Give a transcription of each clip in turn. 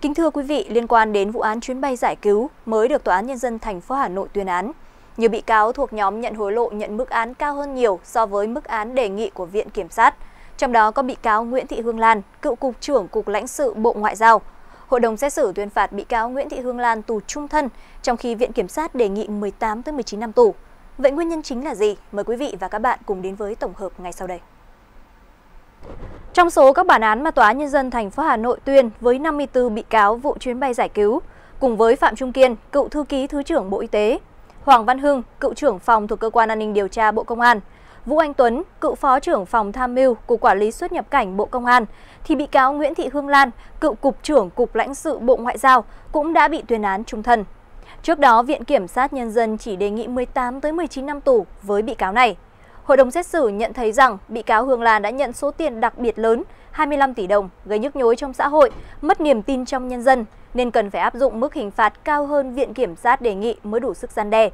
Kính thưa quý vị, liên quan đến vụ án chuyến bay giải cứu mới được Tòa án Nhân dân thành phố Hà Nội tuyên án, nhiều bị cáo thuộc nhóm nhận hối lộ nhận mức án cao hơn nhiều so với mức án đề nghị của Viện Kiểm sát. Trong đó có bị cáo Nguyễn Thị Hương Lan, cựu Cục trưởng Cục lãnh sự Bộ Ngoại giao. Hội đồng xét xử tuyên phạt bị cáo Nguyễn Thị Hương Lan tù trung thân, trong khi Viện Kiểm sát đề nghị 18-19 năm tù. Vậy nguyên nhân chính là gì? Mời quý vị và các bạn cùng đến với tổng hợp ngay sau đây. Trong số các bản án mà Tòa án Nhân dân thành phố Hà Nội tuyên với 54 bị cáo vụ chuyến bay giải cứu, cùng với Phạm Trung Kiên, cựu thư ký Thứ trưởng Bộ Y tế, Hoàng Văn Hưng, cựu trưởng phòng thuộc Cơ quan An ninh Điều tra Bộ Công an, Vũ Anh Tuấn, cựu phó trưởng phòng tham mưu Cục Quản lý xuất nhập cảnh Bộ Công an, thì bị cáo Nguyễn Thị Hương Lan, cựu Cục trưởng Cục lãnh sự Bộ Ngoại giao cũng đã bị tuyên án trung thân. Trước đó, Viện Kiểm sát Nhân dân chỉ đề nghị 18 tới 19 năm tù với bị cáo này. Hội đồng xét xử nhận thấy rằng bị cáo Hương Lan đã nhận số tiền đặc biệt lớn 25 tỷ đồng gây nhức nhối trong xã hội, mất niềm tin trong nhân dân nên cần phải áp dụng mức hình phạt cao hơn Viện Kiểm sát đề nghị mới đủ sức gian đe.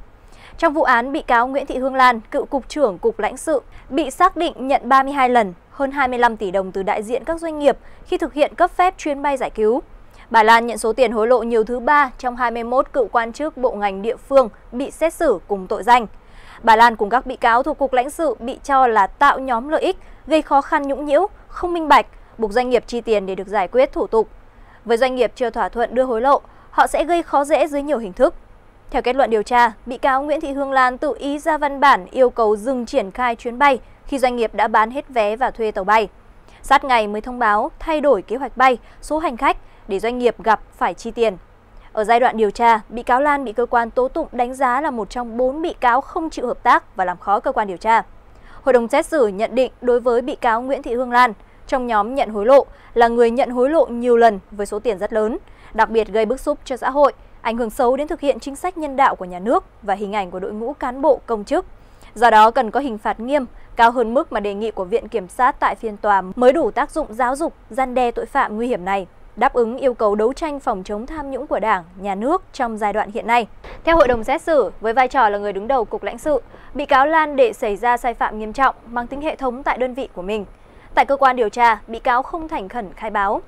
Trong vụ án, bị cáo Nguyễn Thị Hương Lan, cựu cục trưởng Cục lãnh sự, bị xác định nhận 32 lần hơn 25 tỷ đồng từ đại diện các doanh nghiệp khi thực hiện cấp phép chuyến bay giải cứu. Bà Lan nhận số tiền hối lộ nhiều thứ ba trong 21 cựu quan chức bộ ngành địa phương bị xét xử cùng tội danh. Bà Lan cùng các bị cáo thuộc Cục lãnh sự bị cho là tạo nhóm lợi ích, gây khó khăn nhũng nhiễu, không minh bạch, buộc doanh nghiệp chi tiền để được giải quyết thủ tục. Với doanh nghiệp chưa thỏa thuận đưa hối lộ, họ sẽ gây khó dễ dưới nhiều hình thức. Theo kết luận điều tra, bị cáo Nguyễn Thị Hương Lan tự ý ra văn bản yêu cầu dừng triển khai chuyến bay khi doanh nghiệp đã bán hết vé và thuê tàu bay. Sát ngày mới thông báo thay đổi kế hoạch bay, số hành khách để doanh nghiệp gặp phải chi tiền. Ở giai đoạn điều tra, bị cáo Lan bị cơ quan tố tụng đánh giá là một trong bốn bị cáo không chịu hợp tác và làm khó cơ quan điều tra. Hội đồng xét xử nhận định đối với bị cáo Nguyễn Thị Hương Lan trong nhóm nhận hối lộ là người nhận hối lộ nhiều lần với số tiền rất lớn, đặc biệt gây bức xúc cho xã hội, ảnh hưởng xấu đến thực hiện chính sách nhân đạo của nhà nước và hình ảnh của đội ngũ cán bộ công chức. Do đó cần có hình phạt nghiêm, cao hơn mức mà đề nghị của Viện Kiểm sát tại phiên tòa mới đủ tác dụng giáo dục, gian đe tội phạm nguy hiểm này đáp ứng yêu cầu đấu tranh phòng chống tham nhũng của Đảng, nhà nước trong giai đoạn hiện nay. Theo hội đồng xét xử, với vai trò là người đứng đầu cục lãnh sự, bị cáo Lan để xảy ra sai phạm nghiêm trọng mang tính hệ thống tại đơn vị của mình. Tại cơ quan điều tra, bị cáo không thành khẩn khai báo.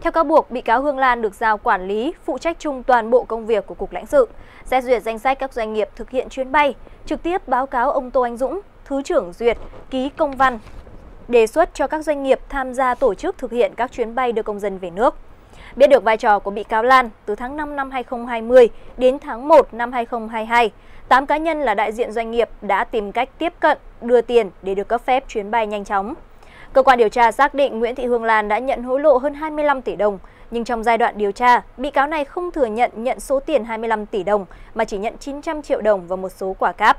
Theo cáo buộc, bị cáo Hương Lan được giao quản lý, phụ trách chung toàn bộ công việc của Cục lãnh sự, xét duyệt danh sách các doanh nghiệp thực hiện chuyến bay, trực tiếp báo cáo ông Tô Anh Dũng, Thứ trưởng duyệt, ký công văn, đề xuất cho các doanh nghiệp tham gia tổ chức thực hiện các chuyến bay đưa công dân về nước. Biết được vai trò của bị cáo Lan từ tháng 5 năm 2020 đến tháng 1 năm 2022, 8 cá nhân là đại diện doanh nghiệp đã tìm cách tiếp cận, đưa tiền để được cấp phép chuyến bay nhanh chóng. Cơ quan điều tra xác định Nguyễn Thị Hương Lan đã nhận hối lộ hơn 25 tỷ đồng, nhưng trong giai đoạn điều tra, bị cáo này không thừa nhận nhận số tiền 25 tỷ đồng mà chỉ nhận 900 triệu đồng và một số quả cáp.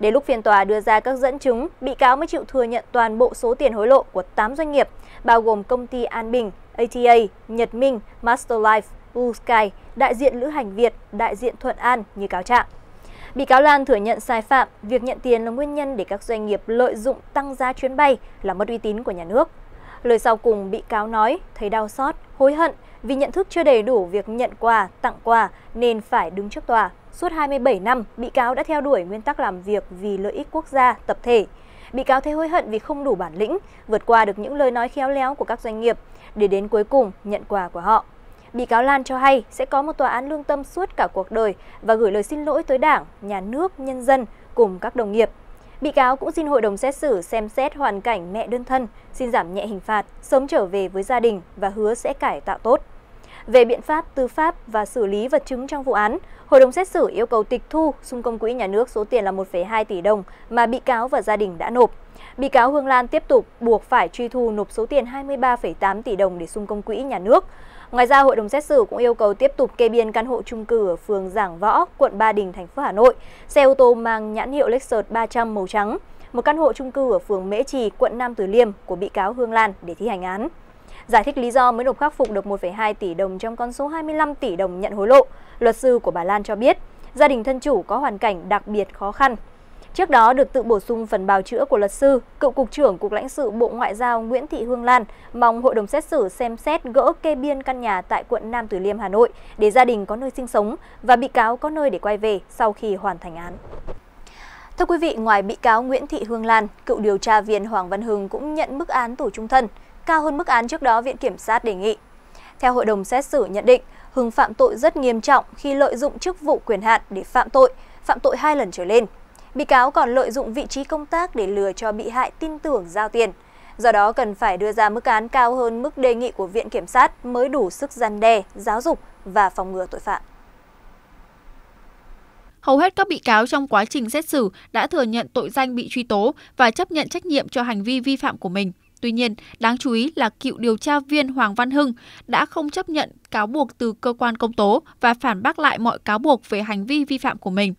Đến lúc phiên tòa đưa ra các dẫn chứng, bị cáo mới chịu thừa nhận toàn bộ số tiền hối lộ của 8 doanh nghiệp, bao gồm công ty An Bình, ATA, Nhật Minh, Masterlife, Sky, đại diện Lữ Hành Việt, đại diện Thuận An như cáo trạng. Bị cáo Lan thừa nhận sai phạm, việc nhận tiền là nguyên nhân để các doanh nghiệp lợi dụng tăng giá chuyến bay là mất uy tín của nhà nước. Lời sau cùng bị cáo nói thấy đau xót, hối hận vì nhận thức chưa đầy đủ việc nhận quà, tặng quà nên phải đứng trước tòa Suốt 27 năm, bị cáo đã theo đuổi nguyên tắc làm việc vì lợi ích quốc gia, tập thể. Bị cáo thấy hối hận vì không đủ bản lĩnh, vượt qua được những lời nói khéo léo của các doanh nghiệp để đến cuối cùng nhận quà của họ. Bị cáo Lan cho hay sẽ có một tòa án lương tâm suốt cả cuộc đời và gửi lời xin lỗi tới Đảng, nhà nước, nhân dân cùng các đồng nghiệp. Bị cáo cũng xin hội đồng xét xử xem xét hoàn cảnh mẹ đơn thân, xin giảm nhẹ hình phạt, sớm trở về với gia đình và hứa sẽ cải tạo tốt về biện pháp tư pháp và xử lý vật chứng trong vụ án, hội đồng xét xử yêu cầu tịch thu xung công quỹ nhà nước số tiền là 1,2 tỷ đồng mà bị cáo và gia đình đã nộp. Bị cáo Hương Lan tiếp tục buộc phải truy thu nộp số tiền 23,8 tỷ đồng để xung công quỹ nhà nước. Ngoài ra, hội đồng xét xử cũng yêu cầu tiếp tục kê biên căn hộ chung cư ở phường Giảng Võ, quận Ba Đình, thành phố Hà Nội, xe ô tô mang nhãn hiệu Lexus 300 màu trắng, một căn hộ chung cư ở phường Mễ Trì, quận Nam Từ Liêm của bị cáo Hương Lan để thi hành án giải thích lý do mới nộp khắc phục được 1,2 tỷ đồng trong con số 25 tỷ đồng nhận hối lộ. Luật sư của bà Lan cho biết, gia đình thân chủ có hoàn cảnh đặc biệt khó khăn. Trước đó được tự bổ sung phần bào chữa của luật sư, cựu cục trưởng Cục lãnh sự Bộ Ngoại giao Nguyễn Thị Hương Lan mong hội đồng xét xử xem xét gỡ kê biên căn nhà tại quận Nam Từ Liêm, Hà Nội để gia đình có nơi sinh sống và bị cáo có nơi để quay về sau khi hoàn thành án. Thưa quý vị, ngoài bị cáo Nguyễn Thị Hương Lan, cựu điều tra viên Hoàng Văn Hưng cũng nhận mức án tù trung thân cao hơn mức án trước đó Viện Kiểm sát đề nghị. Theo hội đồng xét xử nhận định, Hưng phạm tội rất nghiêm trọng khi lợi dụng chức vụ quyền hạn để phạm tội, phạm tội hai lần trở lên. Bị cáo còn lợi dụng vị trí công tác để lừa cho bị hại tin tưởng giao tiền. Do đó cần phải đưa ra mức án cao hơn mức đề nghị của Viện Kiểm sát mới đủ sức gian đe, giáo dục và phòng ngừa tội phạm. Hầu hết các bị cáo trong quá trình xét xử đã thừa nhận tội danh bị truy tố và chấp nhận trách nhiệm cho hành vi vi phạm của mình. Tuy nhiên, đáng chú ý là cựu điều tra viên Hoàng Văn Hưng đã không chấp nhận cáo buộc từ cơ quan công tố và phản bác lại mọi cáo buộc về hành vi vi phạm của mình.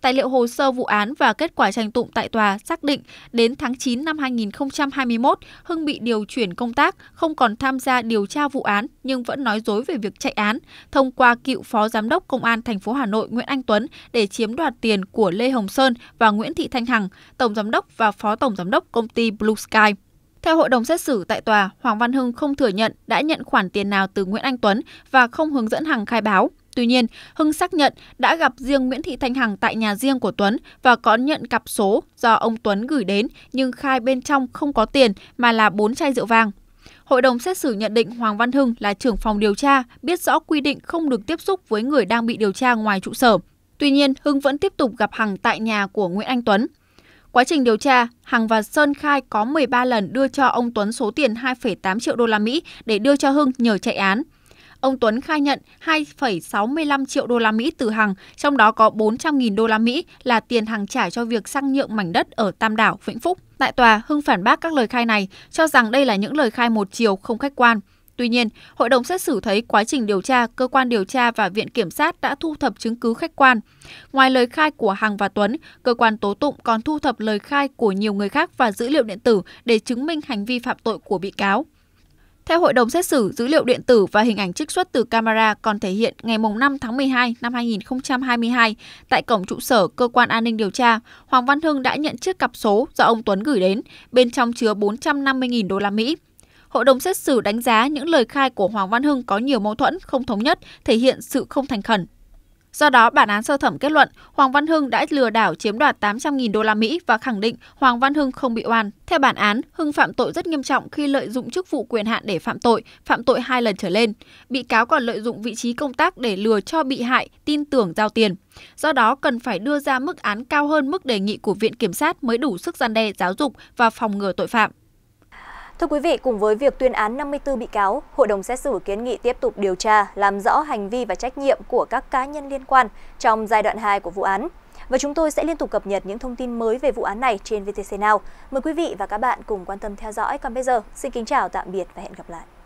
Tài liệu hồ sơ vụ án và kết quả tranh tụng tại tòa xác định đến tháng 9 năm 2021, Hưng bị điều chuyển công tác, không còn tham gia điều tra vụ án nhưng vẫn nói dối về việc chạy án thông qua cựu phó giám đốc công an thành phố Hà Nội Nguyễn Anh Tuấn để chiếm đoạt tiền của Lê Hồng Sơn và Nguyễn Thị Thanh Hằng, tổng giám đốc và phó tổng giám đốc công ty Blue Sky. Theo hội đồng xét xử tại tòa, Hoàng Văn Hưng không thừa nhận đã nhận khoản tiền nào từ Nguyễn Anh Tuấn và không hướng dẫn Hằng khai báo. Tuy nhiên, Hưng xác nhận đã gặp riêng Nguyễn Thị Thanh Hằng tại nhà riêng của Tuấn và có nhận cặp số do ông Tuấn gửi đến nhưng khai bên trong không có tiền mà là 4 chai rượu vàng. Hội đồng xét xử nhận định Hoàng Văn Hưng là trưởng phòng điều tra, biết rõ quy định không được tiếp xúc với người đang bị điều tra ngoài trụ sở. Tuy nhiên, Hưng vẫn tiếp tục gặp Hằng tại nhà của Nguyễn Anh Tuấn. Quá trình điều tra, Hằng và Sơn khai có 13 lần đưa cho ông Tuấn số tiền 2,8 triệu đô la Mỹ để đưa cho Hưng nhờ chạy án. Ông Tuấn khai nhận 2,65 triệu đô la Mỹ từ Hằng, trong đó có 400.000 đô la Mỹ là tiền Hằng trả cho việc sang nhượng mảnh đất ở Tam Đảo, Vĩnh Phúc. Tại tòa, Hưng phản bác các lời khai này, cho rằng đây là những lời khai một chiều không khách quan. Tuy nhiên, hội đồng xét xử thấy quá trình điều tra, cơ quan điều tra và viện kiểm sát đã thu thập chứng cứ khách quan. Ngoài lời khai của Hằng và Tuấn, cơ quan tố tụng còn thu thập lời khai của nhiều người khác và dữ liệu điện tử để chứng minh hành vi phạm tội của bị cáo. Theo hội đồng xét xử, dữ liệu điện tử và hình ảnh trích xuất từ camera còn thể hiện ngày 5 tháng 12 năm 2022 tại cổng trụ sở Cơ quan An ninh Điều tra, Hoàng Văn Hưng đã nhận chiếc cặp số do ông Tuấn gửi đến, bên trong chứa 450.000 đô la Mỹ hội đồng xét xử đánh giá những lời khai của Hoàng Văn Hưng có nhiều mâu thuẫn, không thống nhất, thể hiện sự không thành khẩn. Do đó, bản án sơ thẩm kết luận Hoàng Văn Hưng đã lừa đảo chiếm đoạt 800.000 đô la Mỹ và khẳng định Hoàng Văn Hưng không bị oan. Theo bản án, Hưng phạm tội rất nghiêm trọng khi lợi dụng chức vụ quyền hạn để phạm tội, phạm tội hai lần trở lên. Bị cáo còn lợi dụng vị trí công tác để lừa cho bị hại tin tưởng giao tiền. Do đó, cần phải đưa ra mức án cao hơn mức đề nghị của Viện Kiểm sát mới đủ sức gian đe giáo dục và phòng ngừa tội phạm. Thưa quý vị, cùng với việc tuyên án 54 bị cáo, Hội đồng xét xử kiến nghị tiếp tục điều tra, làm rõ hành vi và trách nhiệm của các cá nhân liên quan trong giai đoạn 2 của vụ án. Và chúng tôi sẽ liên tục cập nhật những thông tin mới về vụ án này trên VTC Now. Mời quý vị và các bạn cùng quan tâm theo dõi. Còn bây giờ, xin kính chào, tạm biệt và hẹn gặp lại.